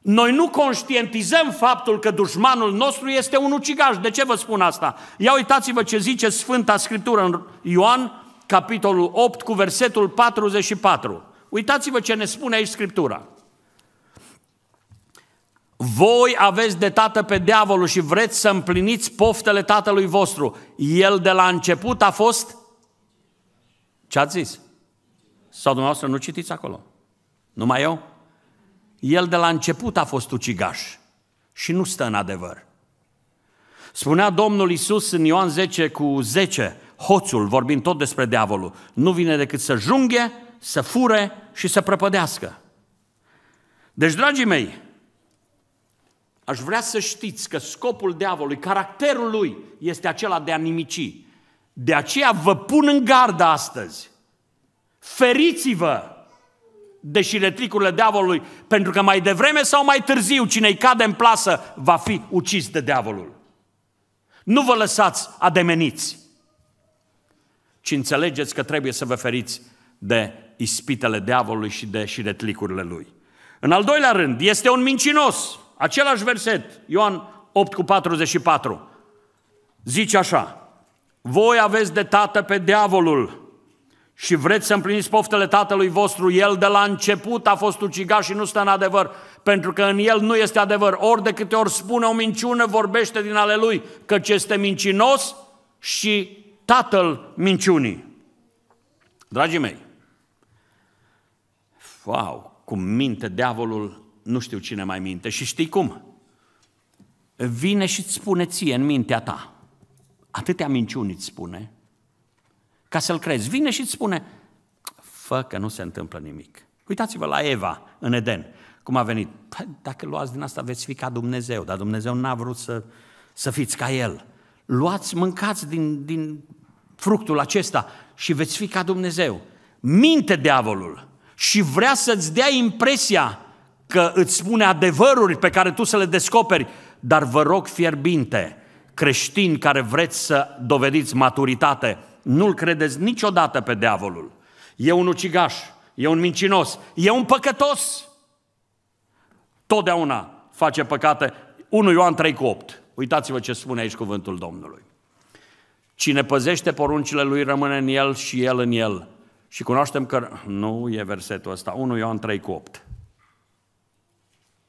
noi nu conștientizăm faptul că dușmanul nostru este un ucigaș. De ce vă spun asta? Ia uitați-vă ce zice Sfânta Scriptură în Ioan, capitolul 8, cu versetul 44. Uitați-vă ce ne spune aici Scriptura voi aveți de tată pe diavolul și vreți să împliniți poftele tatălui vostru. El de la început a fost... Ce ați zis? Sau dumneavoastră nu citiți acolo? Numai eu? El de la început a fost ucigaș și nu stă în adevăr. Spunea Domnul Isus în Ioan 10 cu 10, hoțul, vorbind tot despre diavolul, nu vine decât să junghe, să fure și să prăpădească. Deci, dragii mei, Aș vrea să știți că scopul diavolului, caracterul lui, este acela de a nimici. De aceea vă pun în gardă astăzi. Feriți-vă de șiretricurile diavolului, pentru că mai devreme sau mai târziu cine-i cade în plasă va fi ucis de diavolul. Nu vă lăsați ademeniți, ci înțelegeți că trebuie să vă feriți de ispitele diavolului și de șiretricurile lui. În al doilea rând, este un mincinos. Același verset, Ioan 8 cu 44, zice așa, voi aveți de tată pe diavolul și vreți să împliniți poftele tatălui vostru, el de la început a fost ucigaș și nu stă în adevăr, pentru că în el nu este adevăr. Ori de câte ori spune o minciună, vorbește din ale lui, căci este mincinos și tatăl minciunii. Dragii mei, wow, cum minte diavolul nu știu cine mai minte. Și știi cum? Vine și îți spune ție în mintea ta. Atâtea minciuni îți spune, ca să-l crezi. Vine și îți spune, fă că nu se întâmplă nimic. Uitați-vă la Eva în Eden, cum a venit. Păi, dacă luați din asta veți fi ca Dumnezeu, dar Dumnezeu n-a vrut să, să fiți ca El. Luați, mâncați din, din fructul acesta și veți fi ca Dumnezeu. Minte diavolul și vrea să-ți dea impresia că îți spune adevăruri pe care tu să le descoperi, dar vă rog fierbinte, creștini care vreți să dovediți maturitate, nu-l credeți niciodată pe diavolul. E un ucigaș, e un mincinos, e un păcătos. Totdeauna face păcate. 1 Ioan 3 cu 8. Uitați-vă ce spune aici cuvântul Domnului. Cine păzește poruncile lui rămâne în el și el în el. Și cunoaștem că... Nu e versetul ăsta. 1 Ioan 3 cu 8.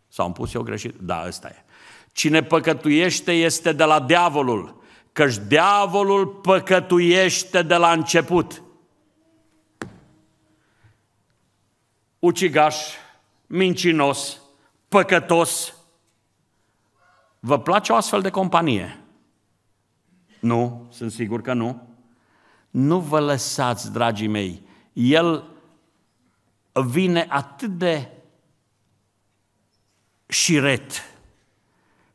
Sau am pus eu greșit? Da, ăsta e. Cine păcătuiește este de la diavolul, căci diavolul păcătuiește de la început. Ucigaș, mincinos, păcătos. Vă place o astfel de companie? Nu, sunt sigur că nu. Nu vă lăsați, dragii mei. El vine atât de șiret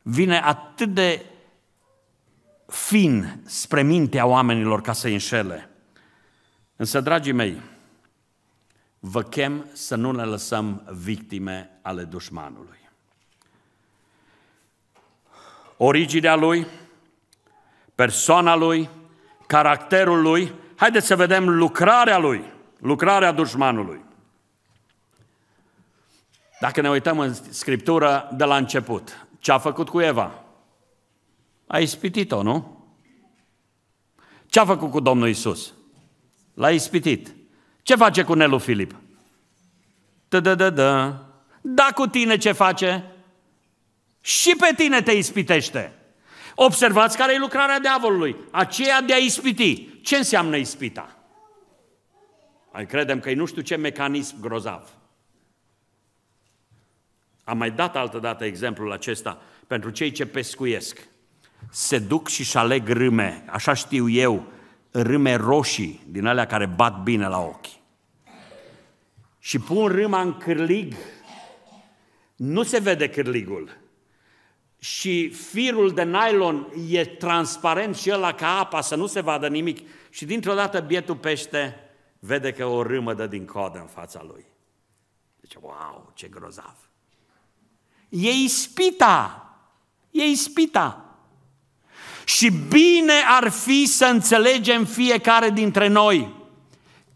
vine atât de fin spre mintea oamenilor ca să înșele. Însă, dragii mei, vă chem să nu ne lăsăm victime ale dușmanului. Originea lui, persoana lui, caracterul lui, haideți să vedem lucrarea lui, lucrarea dușmanului. Dacă ne uităm în Scriptură de la început, ce a făcut cu Eva? A ispitit-o, nu? Ce a făcut cu Domnul Isus? L-a ispitit. Ce face cu Nelu Filip? Da-da-da-da. Da cu tine ce face? Și pe tine te ispitește. Observați care e lucrarea diavolului. Aceea de a ispiti. Ce înseamnă ispita? Mai credem că e nu știu ce mecanism grozav. Am mai dat altă dată exemplul acesta pentru cei ce pescuiesc. Se duc și și aleg râme, așa știu eu, râme roșii, din alea care bat bine la ochi. Și pun râma în cârlig, nu se vede cârligul. Și firul de nylon e transparent și ăla ca apa, să nu se vadă nimic. Și dintr-o dată bietul pește vede că o râmă dă din codă în fața lui. Deci, wow, ce grozav! E ispita. E ispita. Și bine ar fi să înțelegem fiecare dintre noi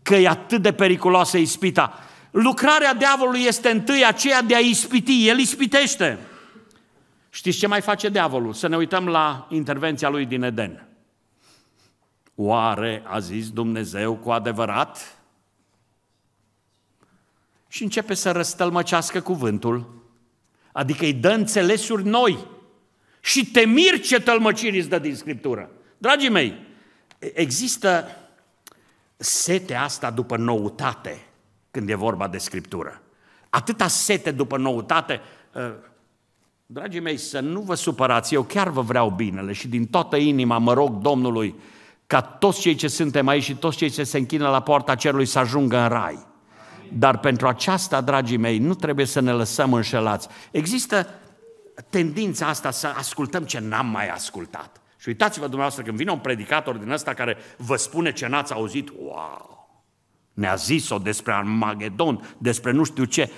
că e atât de periculoasă ispita. Lucrarea diavolului este întâi aceea de a ispiti. El ispitește. Știți ce mai face diavolul? Să ne uităm la intervenția lui din Eden. Oare a zis Dumnezeu cu adevărat? Și începe să răstălmăcească cuvântul. Adică îi dă înțelesuri noi. Și te mir ce tălmăciri îți dă din Scriptură. Dragii mei, există sete asta după noutate când e vorba de Scriptură. Atâta sete după noutate. Ă, dragii mei, să nu vă supărați, eu chiar vă vreau binele și din toată inima mă rog Domnului ca toți cei ce suntem aici și toți cei ce se închină la poarta cerului să ajungă în rai dar pentru aceasta, dragii mei, nu trebuie să ne lăsăm înșelați. Există tendința asta să ascultăm ce n-am mai ascultat. Și uitați-vă dumneavoastră, când vine un predicator din ăsta care vă spune ce n-ați auzit, wow, ne-a zis-o despre Armagedon, despre nu știu ce,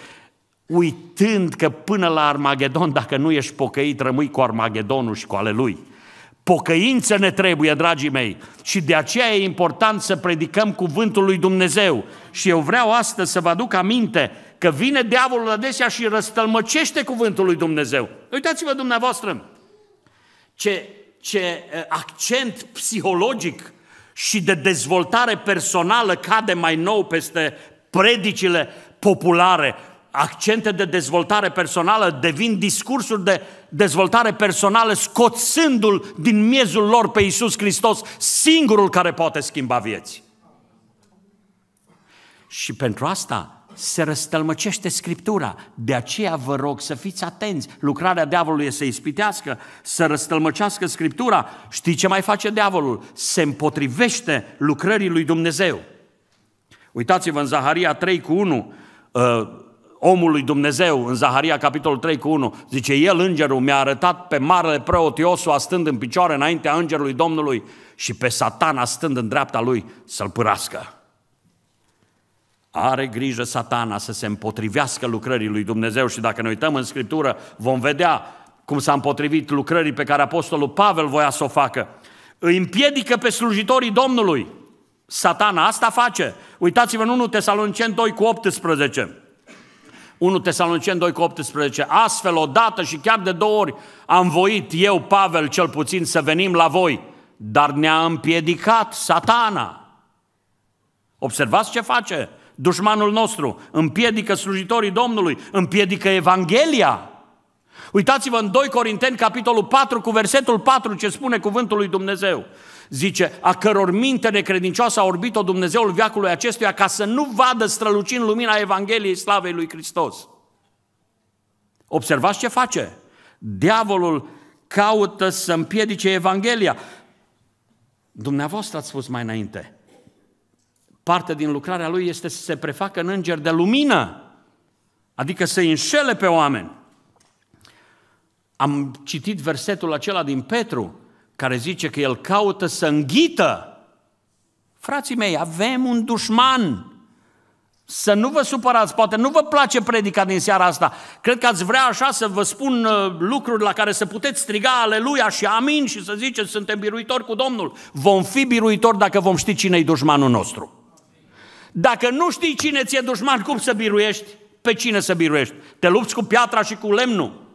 uitând că până la Armagedon, dacă nu ești pocăit, rămâi cu Armagedonul și cu ale lui. Pocăință ne trebuie, dragii mei, și de aceea e important să predicăm cuvântul lui Dumnezeu. Și eu vreau astăzi să vă aduc aminte că vine diavolul adesea și răstălmăcește cuvântul lui Dumnezeu. Uitați-vă dumneavoastră ce, ce uh, accent psihologic și de dezvoltare personală cade mai nou peste predicile populare accente de dezvoltare personală devin discursuri de dezvoltare personală, scoțându-l din miezul lor pe Iisus Hristos, singurul care poate schimba vieți. Și pentru asta se răstălmăcește Scriptura. De aceea vă rog să fiți atenți. Lucrarea diavolului e să ispitească, să răstălmăcească Scriptura. Știi ce mai face diavolul? Se împotrivește lucrării lui Dumnezeu. Uitați-vă în Zaharia 3 cu 1, omul lui Dumnezeu, în Zaharia, capitolul 3 cu 1, zice, el, îngerul, mi-a arătat pe marele preot Iosua stând în picioare înaintea îngerului Domnului și pe satana stând în dreapta lui să-l pârască. Are grijă satana să se împotrivească lucrării lui Dumnezeu și dacă ne uităm în Scriptură, vom vedea cum s-a împotrivit lucrării pe care Apostolul Pavel voia să o facă. Îi împiedică pe slujitorii Domnului. Satana asta face. Uitați-vă în 1 Tesalonicen 2 cu 18. 1 Tesalonicen 2 cu 18. Astfel, odată și chiar de două ori am voit eu, Pavel, cel puțin, să venim la voi, dar ne-a împiedicat satana. Observați ce face dușmanul nostru. Împiedică slujitorii Domnului, împiedică Evanghelia. Uitați-vă în 2 Corinteni, capitolul 4, cu versetul 4, ce spune cuvântul lui Dumnezeu zice, a căror minte necredincioasă a orbit-o Dumnezeul viacului acestuia ca să nu vadă strălucind lumina Evangheliei slavei lui Hristos. Observați ce face. Diavolul caută să împiedice Evanghelia. Dumneavoastră ați spus mai înainte, parte din lucrarea lui este să se prefacă în înger de lumină, adică să înșele pe oameni. Am citit versetul acela din Petru, care zice că el caută să înghită. Frații mei, avem un dușman. Să nu vă supărați, poate nu vă place predica din seara asta. Cred că ați vrea așa să vă spun uh, lucruri la care să puteți striga aleluia și amin și să ziceți suntem biruitori cu Domnul. Vom fi biruitori dacă vom ști cine e dușmanul nostru. Dacă nu știi cine ți-e dușman, cum să biruiești? Pe cine să biruiești? Te lupți cu piatra și cu lemnul.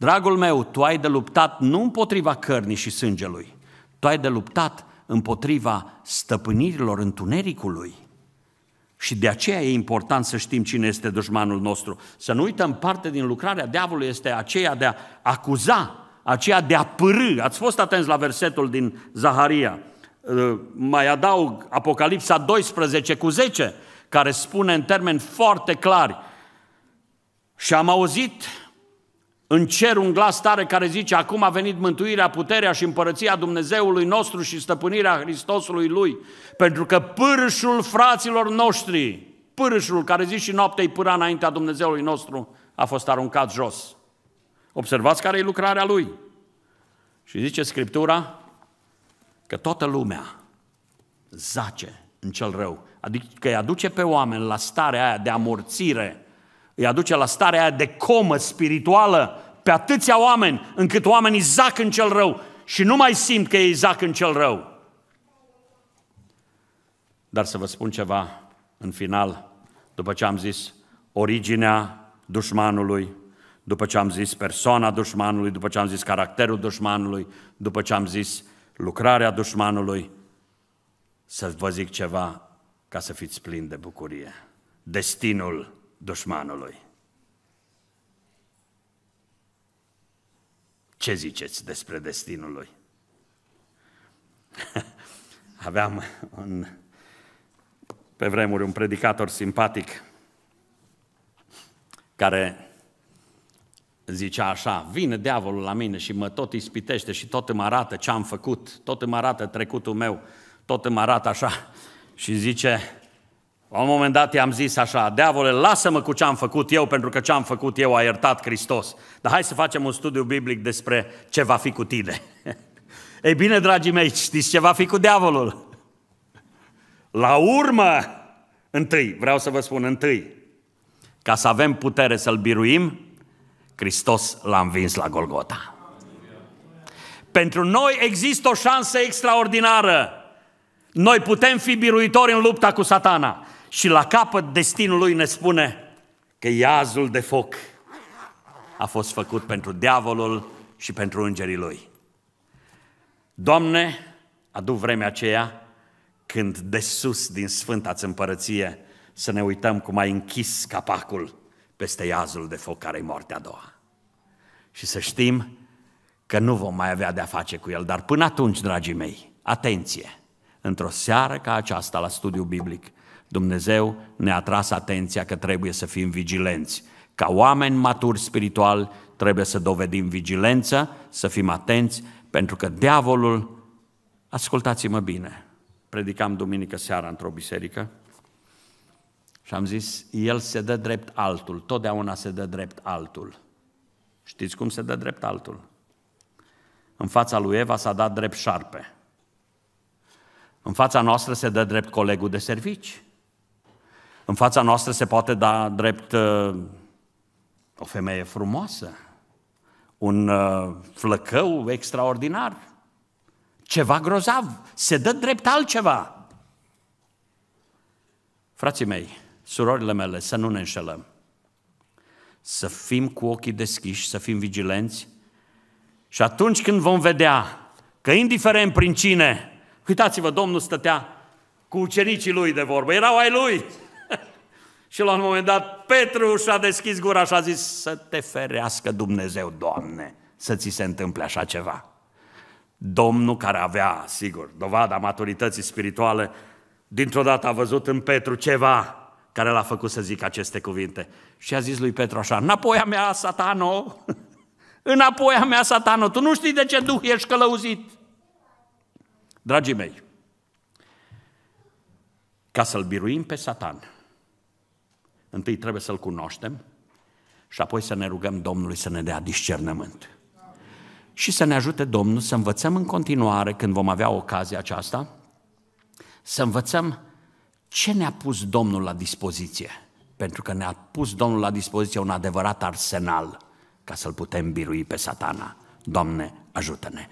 Dragul meu, tu ai de luptat nu împotriva cărnii și sângelui, tu ai de luptat împotriva stăpânirilor întunericului. Și de aceea e important să știm cine este dușmanul nostru. Să nu uităm, parte din lucrarea diavolului este aceea de a acuza, aceea de a pârâ. Ați fost atenți la versetul din Zaharia. Mai adaug Apocalipsa 12 cu 10, care spune în termeni foarte clari. Și am auzit în cer un glas tare care zice, acum a venit mântuirea, puterea și împărăția Dumnezeului nostru și stăpânirea Hristosului Lui, pentru că pârșul fraților noștri, pârșul care zice și noapte îi pâra înaintea Dumnezeului nostru, a fost aruncat jos. Observați care e lucrarea Lui. Și zice Scriptura că toată lumea zace în cel rău, adică îi aduce pe oameni la starea aia de amorțire, îi aduce la starea aia de comă spirituală pe atâția oameni, încât oamenii zac în cel rău și nu mai simt că ei zac în cel rău. Dar să vă spun ceva în final, după ce am zis originea dușmanului, după ce am zis persoana dușmanului, după ce am zis caracterul dușmanului, după ce am zis lucrarea dușmanului, să vă zic ceva ca să fiți plini de bucurie. Destinul dușmanului. Ce ziceți despre destinul lui? Aveam un, pe vremuri un predicator simpatic care zicea așa, vine diavolul la mine și mă tot ispitește și tot îmi arată ce am făcut, tot îmi arată trecutul meu, tot îmi arată așa și zice, la un moment dat i-am zis așa, deavole, lasă-mă cu ce am făcut eu, pentru că ce am făcut eu a iertat Hristos. Dar hai să facem un studiu biblic despre ce va fi cu tine. Ei bine, dragii mei, știți ce va fi cu diavolul? La urmă, întâi, vreau să vă spun întâi, ca să avem putere să-L biruim, Hristos l-a învins la Golgota. Pentru noi există o șansă extraordinară. Noi putem fi biruitori în lupta cu satana și la capăt destinul lui ne spune că iazul de foc a fost făcut pentru diavolul și pentru îngerii lui. Doamne, adu vremea aceea când de sus din Sfânta-ți împărăție să ne uităm cum ai închis capacul peste iazul de foc care i moartea a doua. Și să știm că nu vom mai avea de-a face cu el. Dar până atunci, dragii mei, atenție! Într-o seară ca aceasta la studiu biblic, Dumnezeu ne-a tras atenția că trebuie să fim vigilenți. Ca oameni maturi spiritual trebuie să dovedim vigilență, să fim atenți, pentru că diavolul, ascultați-mă bine, predicam duminică seara într-o biserică și am zis, el se dă drept altul, totdeauna se dă drept altul. Știți cum se dă drept altul? În fața lui Eva s-a dat drept șarpe. În fața noastră se dă drept colegul de servici. În fața noastră se poate da drept uh, o femeie frumoasă, un uh, flăcău extraordinar, ceva grozav, se dă drept altceva. Frații mei, surorile mele, să nu ne înșelăm. Să fim cu ochii deschiși, să fim vigilenți și atunci când vom vedea că indiferent prin cine, uitați-vă, Domnul stătea cu ucenicii lui de vorbă, erau ai lui, și la un moment dat Petru și-a deschis gura și a zis, să te ferească Dumnezeu, Doamne, să ți se întâmple așa ceva. Domnul care avea, sigur, dovada maturității spirituale, dintr-o dată a văzut în Petru ceva care l-a făcut să zic aceste cuvinte. Și a zis lui Petru așa, înapoi a mea, satano, înapoi a mea, satano, tu nu știi de ce duh ești călăuzit. Dragii mei, ca să-l biruim pe satan, Întâi trebuie să-L cunoaștem și apoi să ne rugăm Domnului să ne dea discernământ. Și să ne ajute Domnul să învățăm în continuare, când vom avea ocazia aceasta, să învățăm ce ne-a pus Domnul la dispoziție. Pentru că ne-a pus Domnul la dispoziție un adevărat arsenal ca să-l putem birui pe satana. Doamne, ajută-ne!